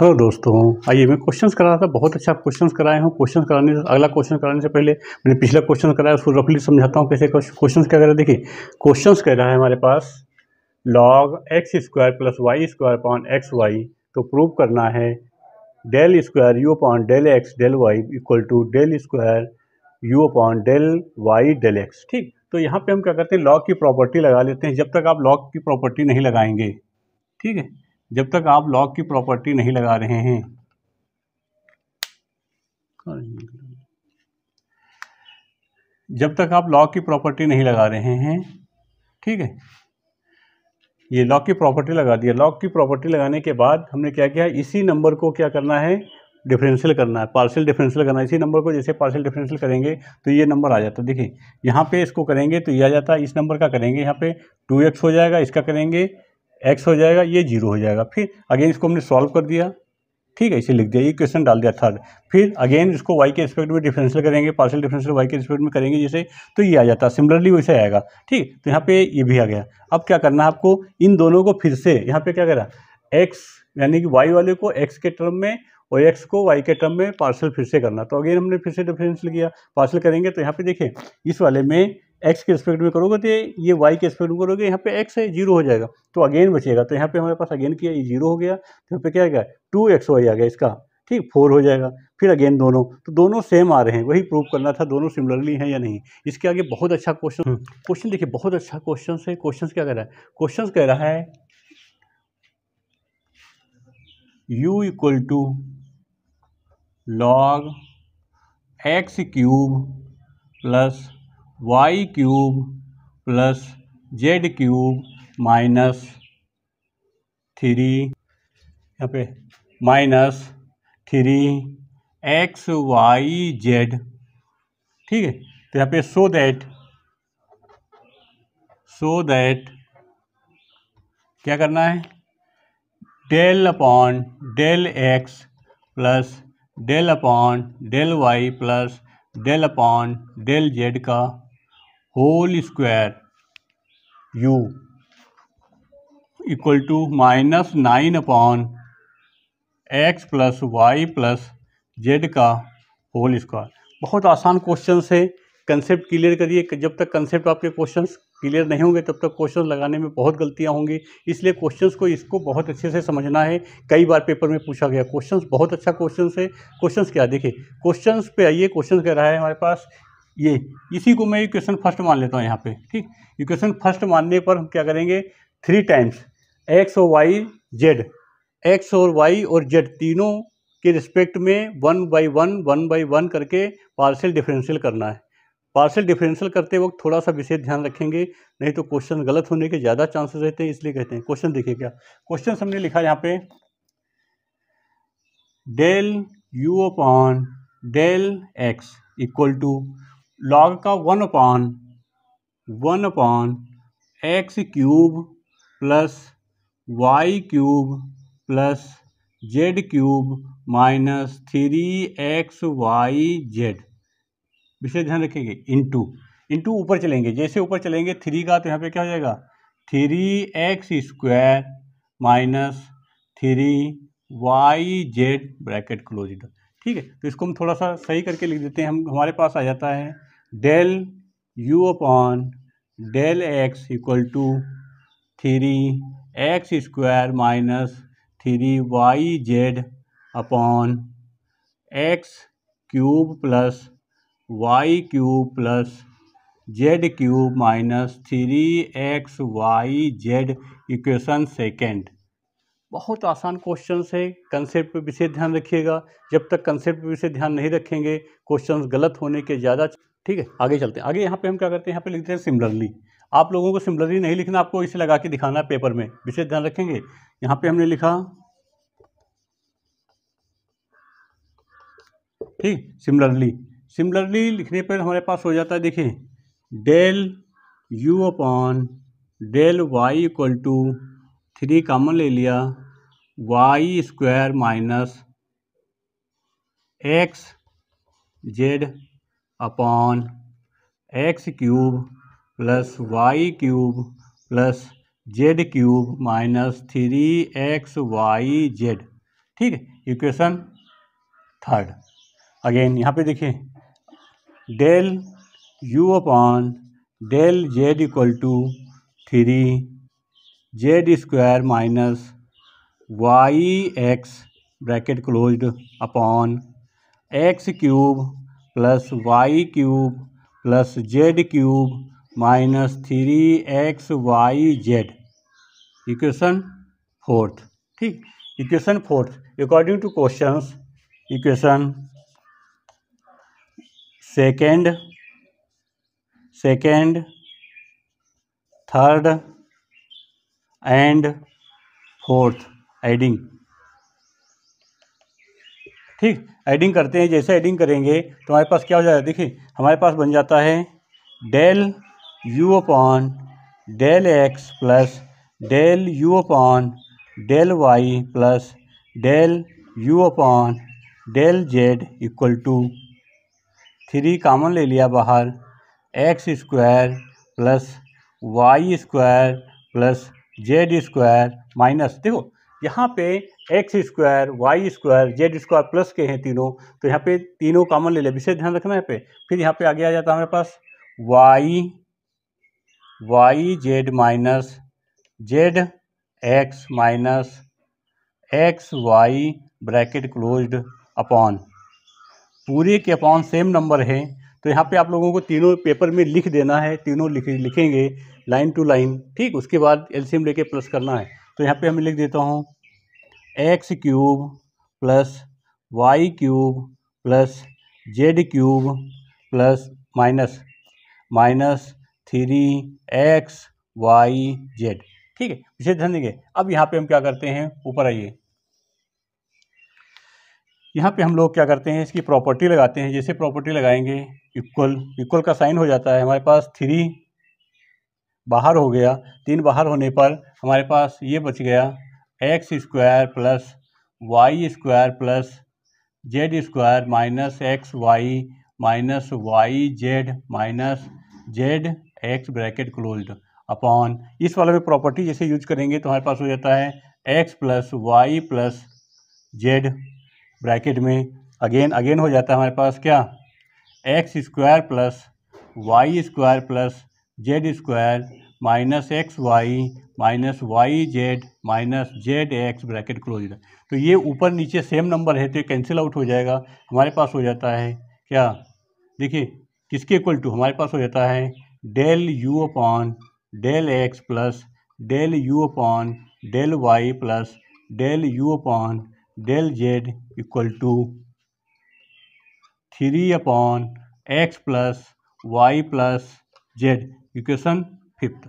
Hello दोस्तों आइए मैं क्वेश्चंस करा रहा था बहुत अच्छा क्वेश्चन कराए हूँ क्वेश्चंस कराने से अगला क्वेश्चन कराने से पहले मैंने पिछला क्वेश्चन कराया उसको रफली समझाता हूँ कैसे क्वेश्चंस क्या कर रहा है देखिए क्वेश्चंस कह रहा है हमारे पास log x square plus y square upon x y तो प्रूव करना है del square u upon del x del y equal to del square u upon del y del x ठीक तो यहाँ पर हम क्या करते हैं लॉग की प्रॉपर्टी लगा लेते हैं जब तक आप लॉग की प्रॉपर्टी नहीं लगाएंगे ठीक है जब तक आप लॉक की प्रॉपर्टी नहीं लगा रहे हैं जब तक आप लॉक की प्रॉपर्टी नहीं लगा रहे हैं ठीक है ये लॉक की प्रॉपर्टी लगा दिया लॉक की प्रॉपर्टी लगाने के बाद हमने क्या किया इसी नंबर को क्या करना है डिफरेंशियल करना है पार्सल डिफरेंशियल करना है इसी नंबर को जैसे पार्सल डिफरेंशियल करेंगे तो ये नंबर आ जाता है देखिए यहाँ पे इसको करेंगे तो ये आ जाता है इस नंबर का करेंगे यहाँ पे टू एक्स हो जाएगा इसका करेंगे एक्स हो जाएगा ये जीरो हो जाएगा फिर अगेन इसको हमने सॉल्व कर दिया ठीक है इसे लिख दिया ये क्वेश्चन डाल दिया थर्ड फिर अगेन इसको वाई के रिस्पेक्ट में डिफरेंशियल करेंगे पार्शियल डिफरेंशियल वाई के रिस्पेक्ट में करेंगे जैसे तो ये आ जाता है सिमिलरली वैसे आएगा ठीक तो यहाँ पे ये भी आ गया अब क्या करना है आपको इन दोनों को फिर से यहाँ पे क्या करा एक्स यानी कि वाई वाले को एक्स के टर्म में और एक्स को वाई के टर्म में पार्सल फिर से करना तो अगेन हमने फिर से डिफरेंशियल किया पार्सल करेंगे तो यहाँ पे देखिए इस वाले में एक्स के रिस्पेक्ट में करोगे तो ये वाई के रिस्पेक्ट में करोगे यहाँ पे एक्स है जीरो हो जाएगा तो अगेन बचेगा तो यहाँ पे हमारे पास अगेन किया ये जीरो हो गया तो यहाँ पे क्या आ गया टू एक्स वाई आ गया इसका ठीक फोर हो जाएगा फिर अगेन दोनों तो दोनों सेम आ रहे हैं वही प्रूव करना था दोनों सिमिलरली हैं या नहीं इसके आगे बहुत अच्छा क्वेश्चन हम्म। क्वेश्चन देखिए बहुत अच्छा क्वेश्चन है क्वेश्चन क्या कह रहा है क्वेश्चन कह रहा है u equal to log x cube plus y cube plus z cube minus three यहाँ पे minus three x y z ठीक है तो यहाँ पे सो दैट सो दैट क्या करना है del upon del x plus del upon del y plus del upon del z का whole square u equal to minus nine upon x plus y plus z का whole square बहुत आसान question है concept clear करिए जब तक concept आपके question clear नहीं होंगे तब तक क्वेश्चन लगाने में बहुत गलतियां होंगी इसलिए क्वेश्चंस को इसको बहुत अच्छे से समझना है कई बार पेपर में पूछा गया क्वेश्चंस बहुत अच्छा क्वेश्चन है क्वेश्चंस क्या देखिए क्वेश्चंस पे आइए क्वेश्चन कह रहा है हमारे पास ये इसी को मैं इक्वेशन फर्स्ट मान लेता हूँ यहाँ पे ठीक इक्वेशन फर्स्ट मानने पर हम क्या करेंगे थ्री टाइम्स एक्स और वाई जेड एक्स और वाई और जेड तीनों के रिस्पेक्ट में one by one one by one करके पार्सल डिफरेंशियल करना है पार्सल डिफरेंशियल करते वक्त थोड़ा सा विशेष ध्यान रखेंगे नहीं तो क्वेश्चन गलत होने के ज़्यादा चांसेस रहते हैं इसलिए कहते हैं क्वेश्चन देखिए क्या क्वेश्चन हमने लिखा यहाँ पे del u upon del x equal to log का one upon one upon x cube plus y cube plus z cube minus three x y z विशेष ध्यान रखेंगे इंटू इंटू ऊपर चलेंगे जैसे ऊपर चलेंगे थ्री का तो यहाँ पे क्या हो जाएगा three x square minus three y z bracket close ठीक है तो इसको हम थोड़ा सा सही करके लिख देते हैं हम हमारे पास आ जाता है del u upon del x equal to three x square minus three y z upon x cube plus y cube plus z cube minus three x y z equation second बहुत आसान क्वेश्चन है concept पे विशेष ध्यान रखिएगा जब तक concept पे विशेष ध्यान नहीं रखेंगे क्वेश्चंस गलत होने के ज़्यादा ठीक है आगे चलते हैं आगे यहाँ पे हम क्या करते हैं यहाँ पे लिखते हैं सिमिलरली आप लोगों को सिमिलरली नहीं लिखना आपको इसे लगा के दिखाना है पेपर में विशेष ध्यान रखेंगे यहाँ पे हमने लिखा ठीक सिमिलरली सिमिलरली लिखने पर हमारे पास हो जाता है देखिए del u upon del y equal to three common ले लिया y square minus x z upon x cube plus y cube plus z cube minus three x y z ठीक है इक्वेशन थर्ड अगेन यहाँ पे देखिए del u upon del z equal to three z square minus y x bracket closed upon x cube plus y cube plus z cube minus three x y z equation fourth ठीक equation fourth according to questions equation second second third and fourth adding ठीक adding करते हैं जैसे adding करेंगे तो हमारे पास क्या हो जाता है देखिए हमारे पास बन जाता है del u upon del x plus del u upon del y plus del u upon del z equal to three common ले लिया बाहर x square plus y square plus z square minus देखो यहाँ पे x square y square z square plus के हैं तीनों तो यहाँ पे तीनों कॉमन ले ले विशेष ध्यान रखना यहाँ पे फिर यहाँ पे आगे आ जाता है हमारे पास y y z minus z x minus x y bracket closed upon पूरे के अपॉन सेम नंबर है तो यहाँ पे आप लोगों को तीनों पेपर में लिख देना है तीनों लिख लिखेंगे लाइन टू लाइन ठीक उसके बाद एलसीएम लेके प्लस करना है तो यहाँ पे हम लिख देता हूँ x cube plus y cube plus z cube plus minus minus three x y z ठीक है विशेष ध्यान देंगे अब यहाँ पे हम क्या करते हैं ऊपर आइए यहाँ पे हम लोग क्या करते हैं इसकी प्रॉपर्टी लगाते हैं जैसे प्रॉपर्टी लगाएंगे इक्वल इक्वल का साइन हो जाता है हमारे पास थ्री बाहर हो गया तीन बाहर होने पर हमारे पास ये बच गया x square plus y square plus z square minus x y minus y z minus z x bracket close upon इस वाले में प्रॉपर्टी जैसे यूज करेंगे तो हमारे पास हो जाता है x plus y plus z bracket में अगेन अगेन हो जाता है हमारे पास क्या x square plus y square plus z square minus x y minus y z minus z x bracket close तो ये ऊपर नीचे सेम नंबर है तो ये कैंसिल आउट हो जाएगा हमारे पास हो जाता है क्या देखिए किसके इक्वल टू हमारे पास हो जाता है del u upon del x plus del u upon del y plus del u upon del z equal to three upon x plus y plus z equation fifth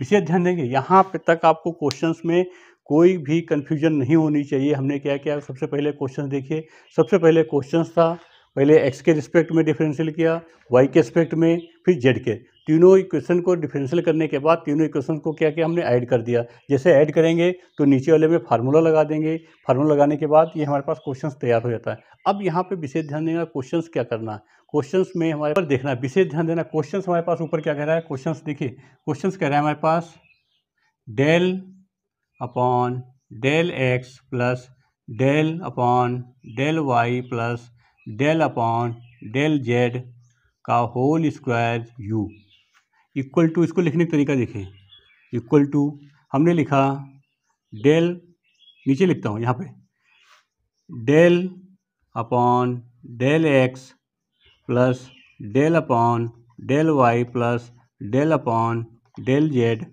विशेष ध्यान देंगे यहाँ पे तक आपको क्वेश्चंस में कोई भी कन्फ्यूजन नहीं होनी चाहिए हमने क्या किया सबसे पहले क्वेश्चन देखिए सबसे पहले क्वेश्चंस था पहले एक्स के रिस्पेक्ट में डिफरेंशियल किया वाई के रिस्पेक्ट में फिर जेड के तीनों इक्वेशन को डिफरेंशियल करने के बाद तीनों इक्वेशन को क्या किया हमने ऐड कर दिया जैसे ऐड करेंगे तो नीचे वाले में फार्मूला लगा देंगे फार्मूला लगाने के बाद ये हमारे पास क्वेश्चन तैयार हो जाता है अब यहाँ पे विशेष ध्यान देना क्वेश्चन क्या करना है क्वेश्चन में हमारे पर देखना विशेष ध्यान देना क्वेश्चन हमारे पास ऊपर क्या कह रहा है क्वेश्चन देखिए क्वेश्चन कह रहा है हमारे पास del upon del x plus del upon del y plus del upon del z का whole square u equal to इसको लिखने का तरीका देखें इक्वल टू हमने लिखा डेल नीचे लिखता हूँ यहाँ पे del upon del x plus del upon del y plus del upon del z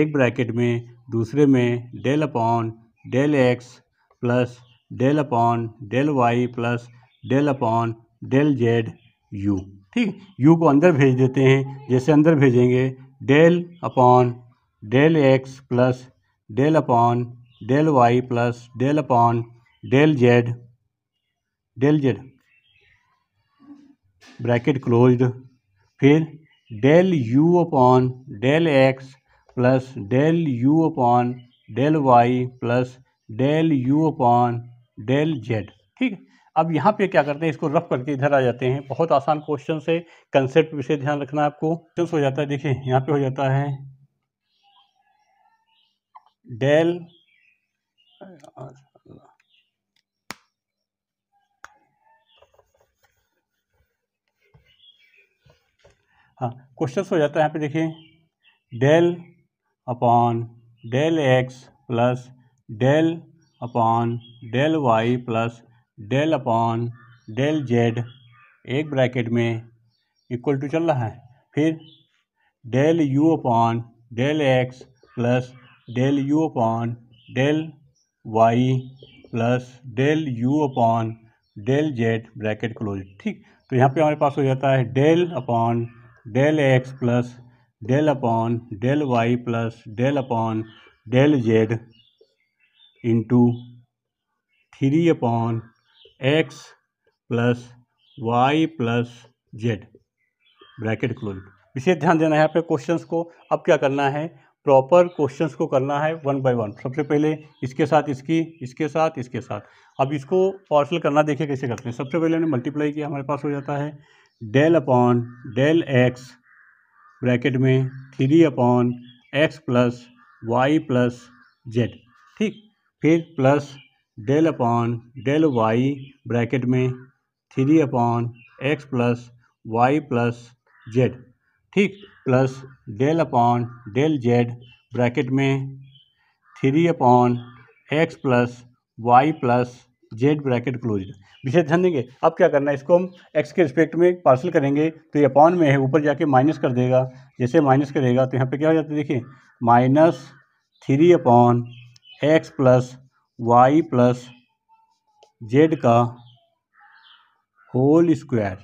एक ब्रैकेट में दूसरे में del upon del x plus del upon del y plus del upon del z u ठीक यू को अंदर भेज देते हैं जैसे अंदर भेजेंगे del upon del x plus del upon del y plus del upon del z del z bracket closed फिर del u upon del x plus del u upon del y plus del u upon del z ठीक है अब यहाँ पे क्या करते हैं इसको रफ करके इधर आ जाते हैं बहुत आसान क्वेश्चन है कंसेप्ट विषय ध्यान रखना आपको क्वेश्चन हो जाता है देखिए यहाँ पे हो जाता है डेल हाँ क्वेश्चन हो जाता है यहाँ पे देखिए del upon del x plus del upon del y plus del upon del z एक ब्रैकेट में इक्वल टू चल रहा है फिर del u upon del x plus del u upon del y plus del u upon del z bracket close ठीक तो यहाँ पे हमारे पास हो जाता है del upon del x plus del upon del y plus del upon del z into three upon x plus y plus z bracket close विशेष ध्यान देना है यहाँ पे क्वेश्चंस को अब क्या करना है प्रॉपर क्वेश्चंस को करना है वन बाय वन सबसे पहले इसके साथ इसकी इसके साथ इसके साथ अब इसको पार्सल करना देखिए कैसे करते हैं सबसे पहले हमने मल्टीप्लाई किया हमारे पास हो जाता है del upon del x bracket में three upon x plus y plus z ठीक फिर plus del upon del y bracket में three upon x plus y plus z ठीक plus del upon del z bracket में three upon x plus y plus z bracket close विशेष ध्यान देंगे अब क्या करना है इसको हम एक्स के रिस्पेक्ट में पार्सल करेंगे तो ये अपॉन में है ऊपर जाके माइनस कर देगा जैसे माइनस करेगा तो यहाँ पे क्या हो जाता है देखिए minus three upon x plus y plus z का होल स्क्वायर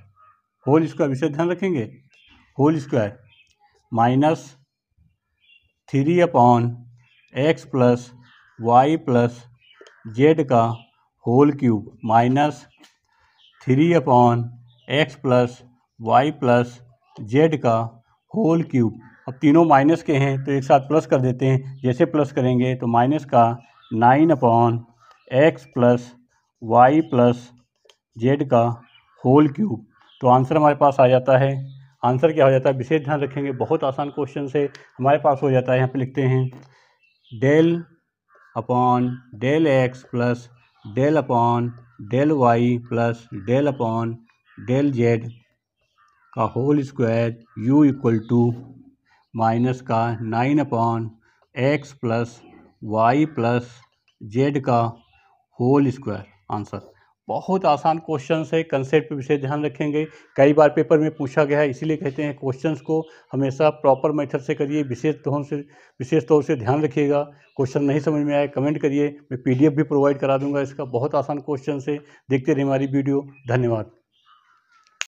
होल स्क्वायर विशेष ध्यान रखेंगे whole square minus three upon x plus y plus z का whole cube minus three upon x plus y plus z का whole cube अब तीनों minus के हैं तो एक साथ प्लस कर देते हैं जैसे प्लस करेंगे तो माइनस का nine upon x plus y plus z का होल क्यूब तो आंसर हमारे पास आ जाता है आंसर क्या हो जाता है विशेष ध्यान रखेंगे बहुत आसान क्वेश्चन से हमारे पास हो जाता है यहाँ पे लिखते हैं del upon del x plus del upon del y plus del upon del z का whole square u equal to minus का nine upon x plus y plus z का होल स्क्वायर आंसर बहुत आसान क्वेश्चन है concept पे विशेष ध्यान रखेंगे कई बार पेपर में पूछा गया है इसीलिए कहते हैं क्वेश्चंस को हमेशा प्रॉपर मेथड से करिए विशेष तौर से विशेष तौर से ध्यान रखिएगा क्वेश्चन नहीं समझ में आए कमेंट करिए मैं पीडीएफ भी प्रोवाइड करा दूंगा इसका बहुत आसान क्वेश्चन से देखते रहे हमारी वीडियो धन्यवाद